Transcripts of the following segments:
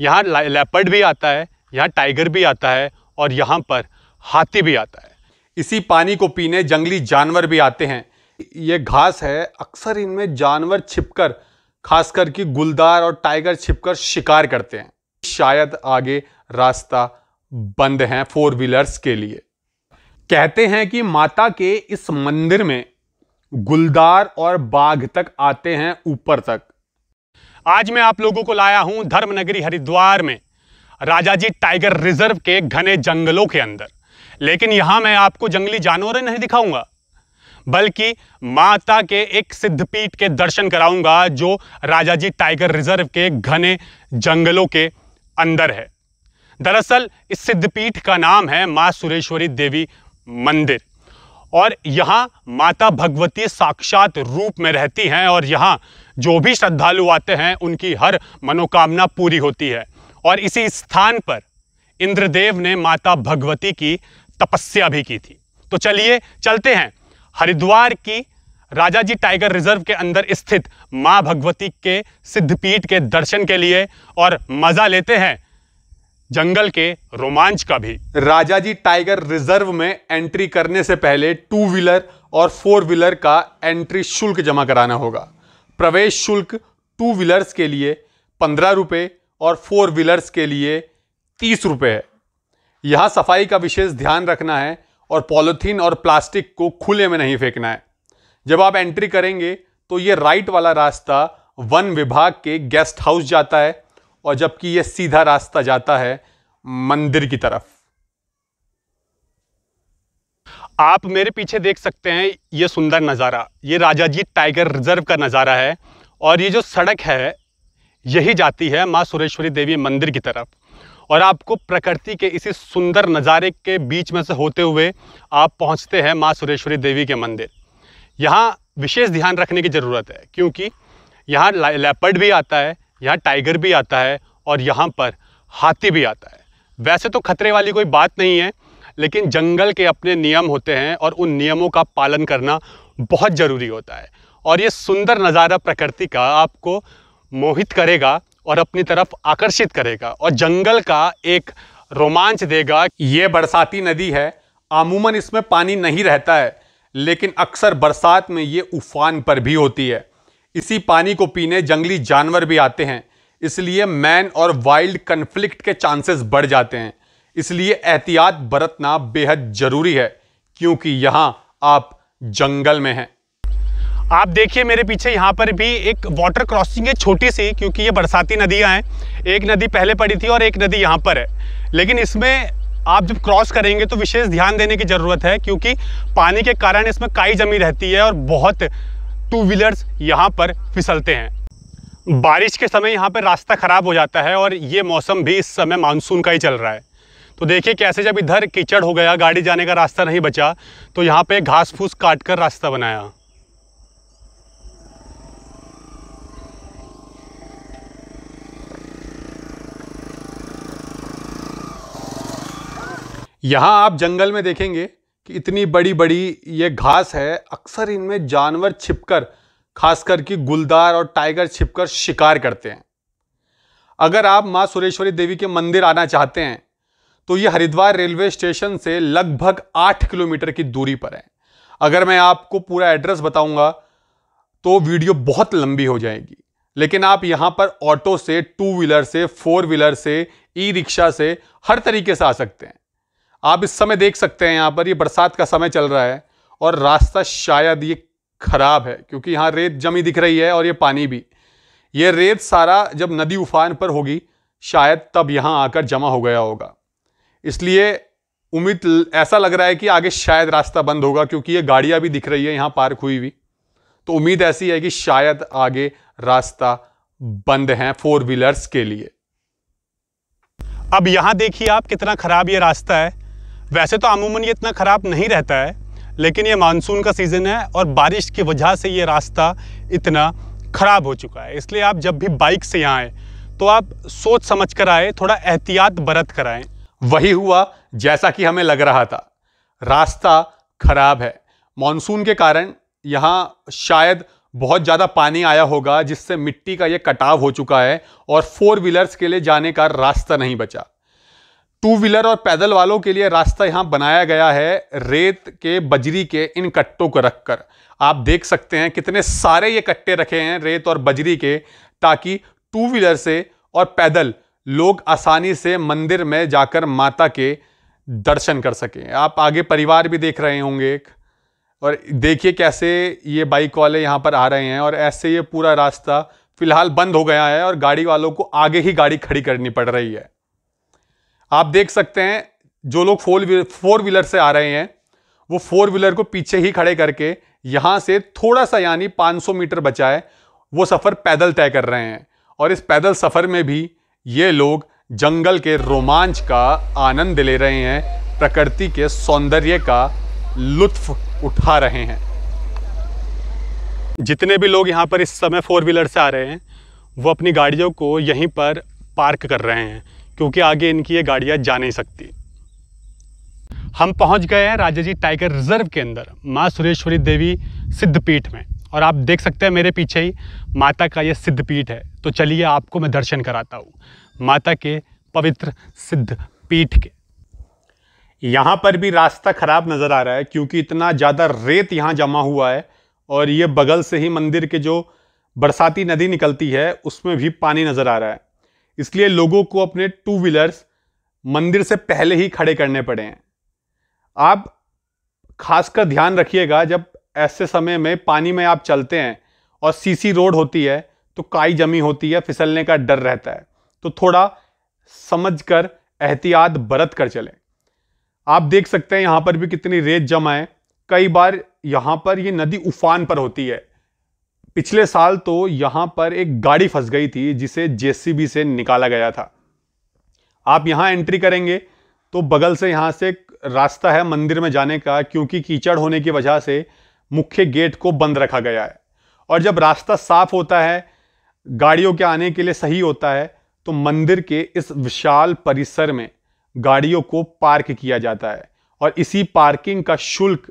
यहाँ लेपर्ड भी आता है यहाँ टाइगर भी आता है और यहाँ पर हाथी भी आता है इसी पानी को पीने जंगली जानवर भी आते हैं ये घास है अक्सर इनमें जानवर छिपकर खासकर कि गुलदार और टाइगर छिपकर शिकार करते हैं शायद आगे रास्ता बंद है फोर व्हीलर्स के लिए कहते हैं कि माता के इस मंदिर में गुलदार और बाघ तक आते हैं ऊपर तक आज मैं आप लोगों को लाया हूं धर्मनगरी हरिद्वार में राजा जी टाइगर रिजर्व के घने जंगलों के अंदर लेकिन यहां मैं आपको जंगली जानवर नहीं दिखाऊंगा बल्कि माता के एक सिद्धपीठ के दर्शन कराऊंगा जो राजा जी टाइगर रिजर्व के घने जंगलों के अंदर है दरअसल इस सिद्धपीठ का नाम है माँ सुरेश्वरी देवी मंदिर और यहाँ माता भगवती साक्षात रूप में रहती हैं और यहाँ जो भी श्रद्धालु आते हैं उनकी हर मनोकामना पूरी होती है और इसी स्थान पर इंद्रदेव ने माता भगवती की तपस्या भी की थी तो चलिए चलते हैं हरिद्वार की राजा जी टाइगर रिजर्व के अंदर स्थित माँ भगवती के सिद्धपीठ के दर्शन के लिए और मज़ा लेते हैं जंगल के रोमांच का भी राजा जी टाइगर रिजर्व में एंट्री करने से पहले टू व्हीलर और फोर व्हीलर का एंट्री शुल्क जमा कराना होगा प्रवेश शुल्क टू व्हीलर्स के लिए पंद्रह रुपये और फोर व्हीलर्स के लिए तीस रुपये है यहाँ सफाई का विशेष ध्यान रखना है और पॉलिथीन और प्लास्टिक को खुले में नहीं फेंकना है जब आप एंट्री करेंगे तो ये राइट वाला रास्ता वन विभाग के गेस्ट हाउस जाता है और जबकि ये सीधा रास्ता जाता है मंदिर की तरफ आप मेरे पीछे देख सकते हैं ये सुंदर नज़ारा ये राजा जी टाइगर रिजर्व का नज़ारा है और ये जो सड़क है यही जाती है माँ सुरेश्वरी देवी मंदिर की तरफ और आपको प्रकृति के इसी सुंदर नज़ारे के बीच में से होते हुए आप पहुँचते हैं माँ सुरेश्वरी देवी के मंदिर यहाँ विशेष ध्यान रखने की ज़रूरत है क्योंकि यहाँ लेपर्ड भी आता है यहाँ टाइगर भी आता है और यहाँ पर हाथी भी आता है वैसे तो खतरे वाली कोई बात नहीं है लेकिन जंगल के अपने नियम होते हैं और उन नियमों का पालन करना बहुत ज़रूरी होता है और ये सुंदर नज़ारा प्रकृति का आपको मोहित करेगा और अपनी तरफ आकर्षित करेगा और जंगल का एक रोमांच देगा ये बरसाती नदी है आमूमन इसमें पानी नहीं रहता है लेकिन अक्सर बरसात में ये उफान पर भी होती है इसी पानी को पीने जंगली जानवर भी आते हैं इसलिए मैन और वाइल्ड कन्फ्लिक्ट के चांसेस बढ़ जाते हैं इसलिए एहतियात बरतना बेहद ज़रूरी है क्योंकि यहाँ आप जंगल में हैं आप देखिए मेरे पीछे यहाँ पर भी एक वाटर क्रॉसिंग है छोटी सी क्योंकि ये बरसाती नदियाँ हैं एक नदी पहले पड़ी थी और एक नदी यहाँ पर है लेकिन इसमें आप जब क्रॉस करेंगे तो विशेष ध्यान देने की ज़रूरत है क्योंकि पानी के कारण इसमें काई जमी रहती है और बहुत टू व्हीलर्स यहाँ पर फिसलते हैं बारिश के समय यहाँ पर रास्ता ख़राब हो जाता है और ये मौसम भी इस समय मानसून का ही चल रहा है तो देखिए कैसे जब इधर कीचड़ हो गया गाड़ी जाने का रास्ता नहीं बचा तो यहाँ पे घास फूस काट कर रास्ता बनाया यहाँ आप जंगल में देखेंगे कि इतनी बड़ी बड़ी ये घास है अक्सर इनमें जानवर छिपकर खासकर कि गुलदार और टाइगर छिपकर शिकार करते हैं अगर आप माँ सुरेश्वरी देवी के मंदिर आना चाहते हैं तो ये हरिद्वार रेलवे स्टेशन से लगभग आठ किलोमीटर की दूरी पर है अगर मैं आपको पूरा एड्रेस बताऊंगा तो वीडियो बहुत लंबी हो जाएगी लेकिन आप यहाँ पर ऑटो से टू व्हीलर से फोर व्हीलर से ई रिक्शा से हर तरीके से आ सकते हैं आप इस समय देख सकते हैं यहाँ पर ये बरसात का समय चल रहा है और रास्ता शायद ये खराब है क्योंकि यहाँ रेत जमी दिख रही है और ये पानी भी ये रेत सारा जब नदी उफान पर होगी शायद तब यहाँ आकर जमा हो गया होगा इसलिए उम्मीद ऐसा लग रहा है कि आगे शायद रास्ता बंद होगा क्योंकि ये गाड़ियां भी दिख रही है यहाँ पार्क हुई हुई तो उम्मीद ऐसी है कि शायद आगे रास्ता बंद है फोर व्हीलर्स के लिए अब यहाँ देखिए आप कितना ख़राब ये रास्ता है वैसे तो अमूमन ये इतना ख़राब नहीं रहता है लेकिन ये मानसून का सीज़न है और बारिश की वजह से ये रास्ता इतना ख़राब हो चुका है इसलिए आप जब भी बाइक से यहाँ आए तो आप सोच समझ कर आए थोड़ा एहतियात बरत कर आएँ वही हुआ जैसा कि हमें लग रहा था रास्ता खराब है मानसून के कारण यहाँ शायद बहुत ज़्यादा पानी आया होगा जिससे मिट्टी का ये कटाव हो चुका है और फोर व्हीलर्स के लिए जाने का रास्ता नहीं बचा टू व्हीलर और पैदल वालों के लिए रास्ता यहाँ बनाया गया है रेत के बजरी के इन कट्टों को रखकर आप देख सकते हैं कितने सारे ये कट्टे रखे हैं रेत और बजरी के ताकि टू व्हीलर से और पैदल लोग आसानी से मंदिर में जाकर माता के दर्शन कर सकें आप आगे परिवार भी देख रहे होंगे एक और देखिए कैसे ये बाइक वाले यहाँ पर आ रहे हैं और ऐसे ये पूरा रास्ता फिलहाल बंद हो गया है और गाड़ी वालों को आगे ही गाड़ी खड़ी करनी पड़ रही है आप देख सकते हैं जो लोग फोर फोर व्हीलर से आ रहे हैं वो फोर व्हीलर को पीछे ही खड़े करके यहाँ से थोड़ा सा यानी 500 मीटर बचाए वो सफ़र पैदल तय कर रहे हैं और इस पैदल सफ़र में भी ये लोग जंगल के रोमांच का आनंद ले रहे हैं प्रकृति के सौंदर्य का लुत्फ उठा रहे हैं जितने भी लोग यहाँ पर इस समय फोर व्हीलर से आ रहे हैं वो अपनी गाड़ियों को यहीं पर पार्क कर रहे हैं क्योंकि आगे इनकी ये गाड़ियाँ जा नहीं सकती हम पहुंच गए हैं राजा जी टाइगर रिजर्व के अंदर माँ सुरेश्वरी देवी सिद्धपीठ में और आप देख सकते हैं मेरे पीछे ही माता का ये सिद्ध पीठ है तो चलिए आपको मैं दर्शन कराता हूँ माता के पवित्र सिद्ध पीठ के यहाँ पर भी रास्ता ख़राब नज़र आ रहा है क्योंकि इतना ज़्यादा रेत यहाँ जमा हुआ है और ये बगल से ही मंदिर के जो बरसाती नदी निकलती है उसमें भी पानी नज़र आ रहा है इसलिए लोगों को अपने टू व्हीलर्स मंदिर से पहले ही खड़े करने पड़े हैं आप खासकर ध्यान रखिएगा जब ऐसे समय में पानी में आप चलते हैं और सीसी रोड होती है तो काई जमी होती है फिसलने का डर रहता है तो थोड़ा समझ कर एहतियात बरत कर चलें आप देख सकते हैं यहाँ पर भी कितनी रेत जमा है कई बार यहाँ पर ये नदी उफान पर होती है पिछले साल तो यहाँ पर एक गाड़ी फंस गई थी जिसे जेसीबी से निकाला गया था आप यहाँ एंट्री करेंगे तो बगल से यहाँ से रास्ता है मंदिर में जाने का क्योंकि कीचड़ होने की वजह से मुख्य गेट को बंद रखा गया है और जब रास्ता साफ होता है गाड़ियों के आने के लिए सही होता है तो मंदिर के इस विशाल परिसर में गाड़ियों को पार्क किया जाता है और इसी पार्किंग का शुल्क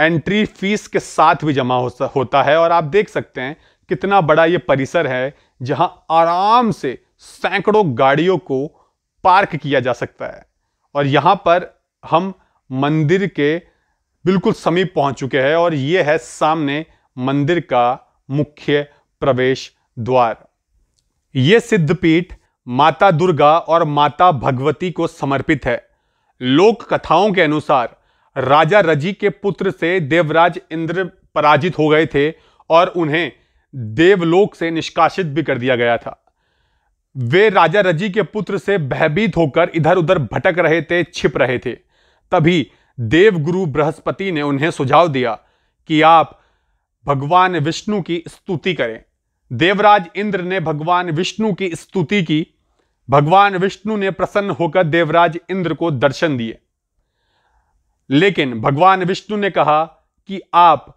एंट्री फीस के साथ भी जमा होता है और आप देख सकते हैं कितना बड़ा ये परिसर है जहां आराम से सैकड़ों गाड़ियों को पार्क किया जा सकता है और यहाँ पर हम मंदिर के बिल्कुल समीप पहुंच चुके हैं और ये है सामने मंदिर का मुख्य प्रवेश द्वार ये सिद्धपीठ माता दुर्गा और माता भगवती को समर्पित है लोक कथाओं के अनुसार राजा रजी के पुत्र से देवराज इंद्र पराजित हो गए थे और उन्हें देवलोक से निष्कासित भी कर दिया गया था वे राजा रजी के पुत्र से भयभीत होकर इधर उधर भटक रहे थे छिप रहे थे तभी देवगुरु बृहस्पति ने उन्हें सुझाव दिया कि आप भगवान विष्णु की स्तुति करें देवराज इंद्र ने भगवान विष्णु की स्तुति की भगवान विष्णु ने प्रसन्न होकर देवराज इंद्र को दर्शन दिए लेकिन भगवान विष्णु ने कहा कि आप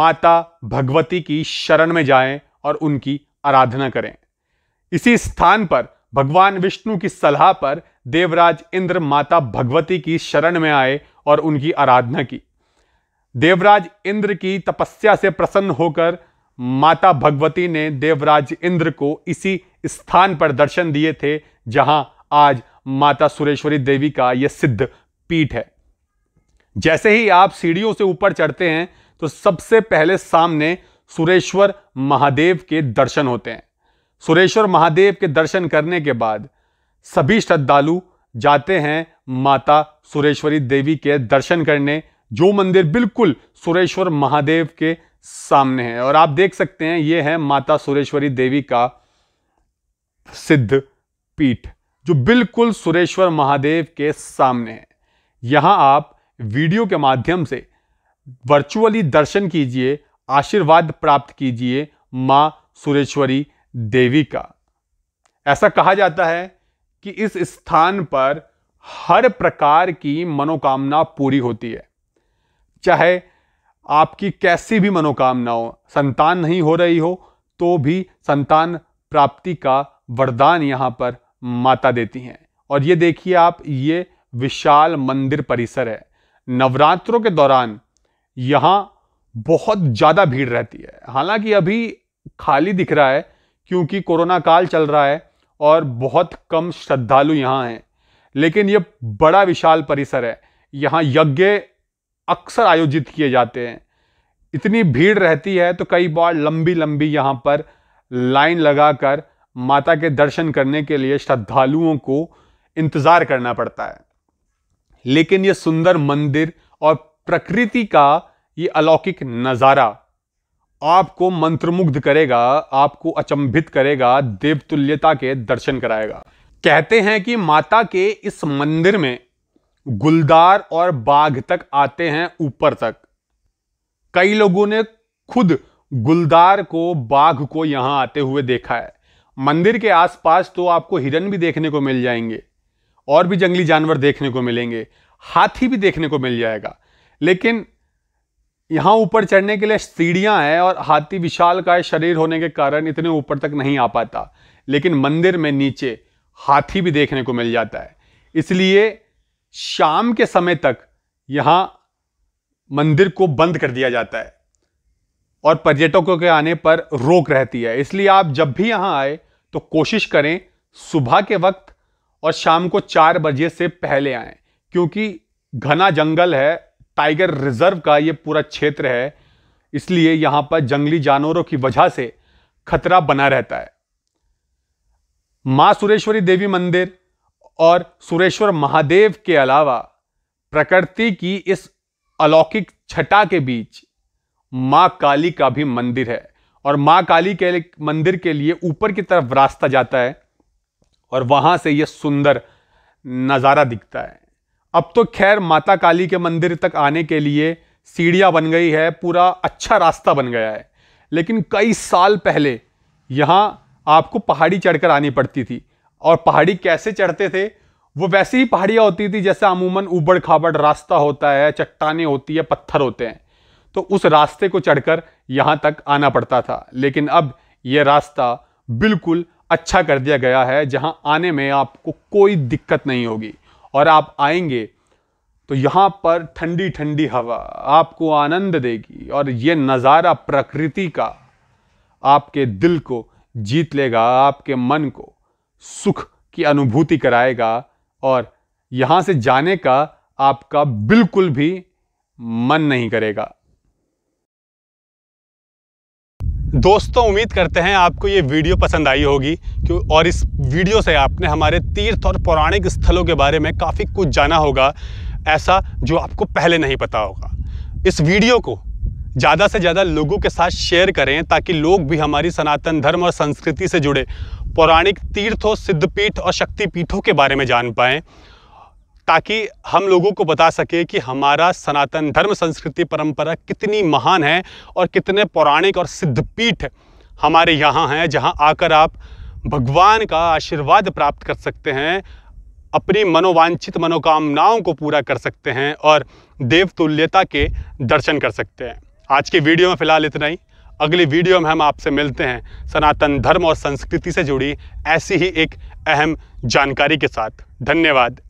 माता भगवती की शरण में जाएं और उनकी आराधना करें इसी स्थान पर भगवान विष्णु की सलाह पर देवराज इंद्र माता भगवती की शरण में आए और उनकी आराधना की देवराज इंद्र की तपस्या से प्रसन्न होकर माता भगवती ने देवराज इंद्र को इसी स्थान पर दर्शन दिए थे जहां आज माता सुरेश्वरी देवी का यह सिद्ध पीठ है जैसे ही आप सीढ़ियों से ऊपर चढ़ते हैं तो सबसे पहले सामने सुरेश्वर महादेव के दर्शन होते हैं सुरेश्वर महादेव के दर्शन करने के बाद सभी श्रद्धालु जाते हैं माता सुरेश्वरी देवी के दर्शन करने जो मंदिर बिल्कुल सुरेश्वर महादेव के सामने है और आप देख सकते हैं ये है माता सुरेश्वरी देवी का सिद्ध पीठ जो बिल्कुल सुरेश्वर महादेव के सामने है यहां आप वीडियो के माध्यम से वर्चुअली दर्शन कीजिए आशीर्वाद प्राप्त कीजिए मां सुरेश्वरी देवी का ऐसा कहा जाता है कि इस स्थान पर हर प्रकार की मनोकामना पूरी होती है चाहे आपकी कैसी भी मनोकामना हो संतान नहीं हो रही हो तो भी संतान प्राप्ति का वरदान यहाँ पर माता देती हैं और ये देखिए आप ये विशाल मंदिर परिसर है नवरात्रों के दौरान यहाँ बहुत ज़्यादा भीड़ रहती है हालांकि अभी खाली दिख रहा है क्योंकि कोरोना काल चल रहा है और बहुत कम श्रद्धालु यहाँ हैं लेकिन यह बड़ा विशाल परिसर है यहाँ यज्ञ अक्सर आयोजित किए जाते हैं इतनी भीड़ रहती है तो कई बार लंबी लंबी यहाँ पर लाइन लगाकर माता के दर्शन करने के लिए श्रद्धालुओं को इंतज़ार करना पड़ता है लेकिन यह सुंदर मंदिर और प्रकृति का ये अलौकिक नज़ारा आपको मंत्रमुग्ध करेगा आपको अचंभित करेगा देवतुल्यता के दर्शन कराएगा कहते हैं कि माता के इस मंदिर में गुलदार और बाघ तक आते हैं ऊपर तक कई लोगों ने खुद गुलदार को बाघ को यहां आते हुए देखा है मंदिर के आसपास तो आपको हिरन भी देखने को मिल जाएंगे और भी जंगली जानवर देखने को मिलेंगे हाथी भी देखने को मिल जाएगा लेकिन यहां ऊपर चढ़ने के लिए सीढ़ियां हैं और हाथी विशाल का शरीर होने के कारण इतने ऊपर तक नहीं आ पाता लेकिन मंदिर में नीचे हाथी भी देखने को मिल जाता है इसलिए शाम के समय तक यहाँ मंदिर को बंद कर दिया जाता है और पर्यटकों के आने पर रोक रहती है इसलिए आप जब भी यहाँ आए तो कोशिश करें सुबह के वक्त और शाम को चार बजे से पहले आएँ क्योंकि घना जंगल है टाइगर रिजर्व का ये पूरा क्षेत्र है इसलिए यहाँ पर जंगली जानवरों की वजह से खतरा बना रहता है माँ सुरेश्वरी देवी मंदिर और सुरेश्वर महादेव के अलावा प्रकृति की इस अलौकिक छटा के बीच माँ काली का भी मंदिर है और माँ काली के मंदिर के लिए ऊपर की तरफ रास्ता जाता है और वहाँ से यह सुंदर नज़ारा दिखता है अब तो खैर माता काली के मंदिर तक आने के लिए सीढ़ियाँ बन गई है पूरा अच्छा रास्ता बन गया है लेकिन कई साल पहले यहाँ आपको पहाड़ी चढ़कर आनी पड़ती थी और पहाड़ी कैसे चढ़ते थे वो वैसे ही पहाड़ियाँ होती थी जैसे अमूमन उबड़ खाबड़ रास्ता होता है चट्टाने होती है पत्थर होते हैं तो उस रास्ते को चढ़कर यहाँ तक आना पड़ता था लेकिन अब ये रास्ता बिल्कुल अच्छा कर दिया गया है जहाँ आने में आपको कोई दिक्कत नहीं होगी और आप आएंगे तो यहाँ पर ठंडी ठंडी हवा आपको आनंद देगी और ये नज़ारा प्रकृति का आपके दिल को जीत लेगा आपके मन को सुख की अनुभूति कराएगा और यहाँ से जाने का आपका बिल्कुल भी मन नहीं करेगा दोस्तों उम्मीद करते हैं आपको ये वीडियो पसंद आई होगी क्यों और इस वीडियो से आपने हमारे तीर्थ और पौराणिक स्थलों के बारे में काफ़ी कुछ जाना होगा ऐसा जो आपको पहले नहीं पता होगा इस वीडियो को ज़्यादा से ज़्यादा लोगों के साथ शेयर करें ताकि लोग भी हमारी सनातन धर्म और संस्कृति से जुड़े पौराणिक तीर्थों सिद्धपीठ और शक्तिपीठों के बारे में जान पाएँ ताकि हम लोगों को बता सके कि हमारा सनातन धर्म संस्कृति परंपरा कितनी महान है और कितने पौराणिक और सिद्धपीठ हमारे यहाँ हैं जहाँ आकर आप भगवान का आशीर्वाद प्राप्त कर सकते हैं अपनी मनोवांछित मनोकामनाओं को पूरा कर सकते हैं और देवतुल्यता के दर्शन कर सकते हैं आज के वीडियो में फ़िलहाल इतना ही अगली वीडियो में हम आपसे मिलते हैं सनातन धर्म और संस्कृति से जुड़ी ऐसी ही एक अहम जानकारी के साथ धन्यवाद